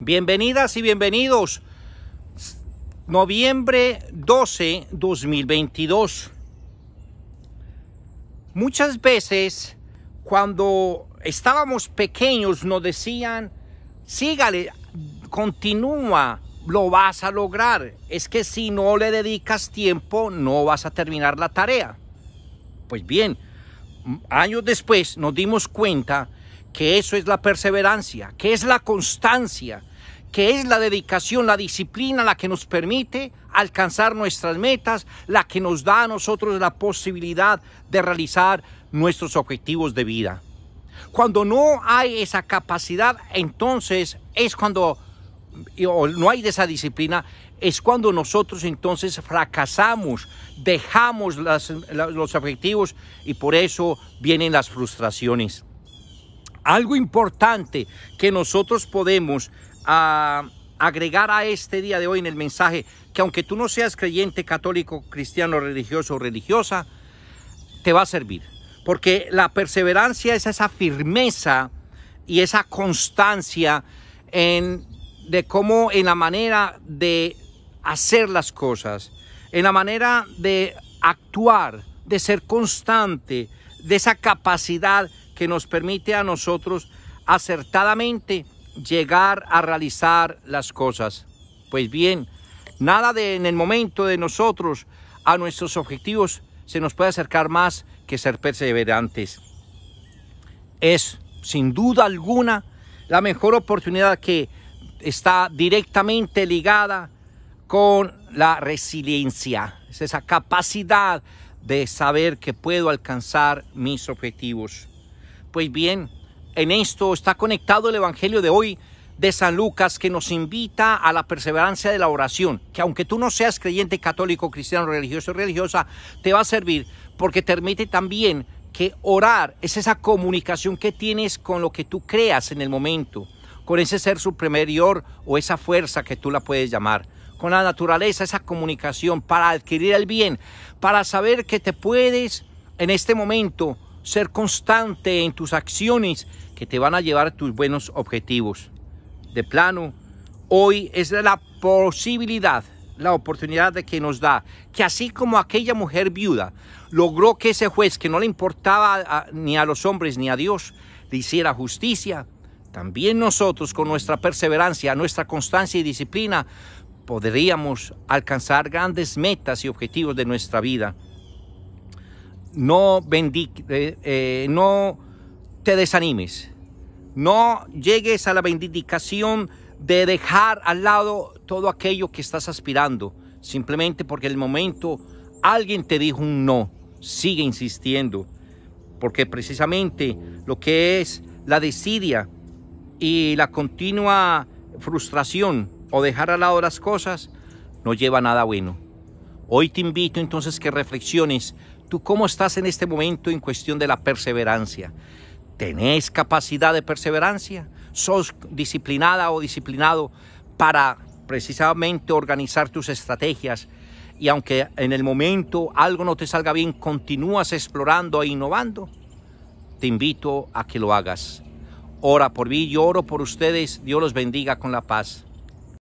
Bienvenidas y bienvenidos. Noviembre 12, 2022. Muchas veces cuando estábamos pequeños nos decían, sígale, continúa, lo vas a lograr. Es que si no le dedicas tiempo, no vas a terminar la tarea. Pues bien, años después nos dimos cuenta que eso es la perseverancia, que es la constancia, que es la dedicación, la disciplina, la que nos permite alcanzar nuestras metas, la que nos da a nosotros la posibilidad de realizar nuestros objetivos de vida. Cuando no hay esa capacidad, entonces es cuando o no hay esa disciplina, es cuando nosotros entonces fracasamos, dejamos los objetivos y por eso vienen las frustraciones. Algo importante que nosotros podemos ah, agregar a este día de hoy en el mensaje, que aunque tú no seas creyente, católico, cristiano, religioso o religiosa, te va a servir. Porque la perseverancia es esa firmeza y esa constancia en, de cómo en la manera de hacer las cosas, en la manera de actuar, de ser constante, de esa capacidad que nos permite a nosotros acertadamente llegar a realizar las cosas. Pues bien, nada de en el momento de nosotros a nuestros objetivos se nos puede acercar más que ser perseverantes. Es, sin duda alguna, la mejor oportunidad que está directamente ligada con la resiliencia, es esa capacidad de saber que puedo alcanzar mis objetivos. Pues bien, en esto está conectado el Evangelio de hoy de San Lucas que nos invita a la perseverancia de la oración, que aunque tú no seas creyente católico, cristiano, religioso o religiosa, te va a servir porque te permite también que orar es esa comunicación que tienes con lo que tú creas en el momento, con ese ser superior o esa fuerza que tú la puedes llamar, con la naturaleza, esa comunicación para adquirir el bien, para saber que te puedes en este momento ser constante en tus acciones que te van a llevar a tus buenos objetivos. De plano, hoy es la posibilidad, la oportunidad que nos da, que así como aquella mujer viuda logró que ese juez que no le importaba ni a los hombres ni a Dios, le hiciera justicia, también nosotros con nuestra perseverancia, nuestra constancia y disciplina, podríamos alcanzar grandes metas y objetivos de nuestra vida no, bendic, eh, eh, no te desanimes, no llegues a la bendicación de dejar al lado todo aquello que estás aspirando, simplemente porque el momento alguien te dijo un no, sigue insistiendo, porque precisamente lo que es la desidia y la continua frustración o dejar al lado las cosas no lleva a nada bueno. Hoy te invito entonces que reflexiones ¿Tú cómo estás en este momento en cuestión de la perseverancia? ¿Tenés capacidad de perseverancia? ¿Sos disciplinada o disciplinado para precisamente organizar tus estrategias? Y aunque en el momento algo no te salga bien, continúas explorando e innovando. Te invito a que lo hagas. Ora por mí, yo oro por ustedes. Dios los bendiga con la paz.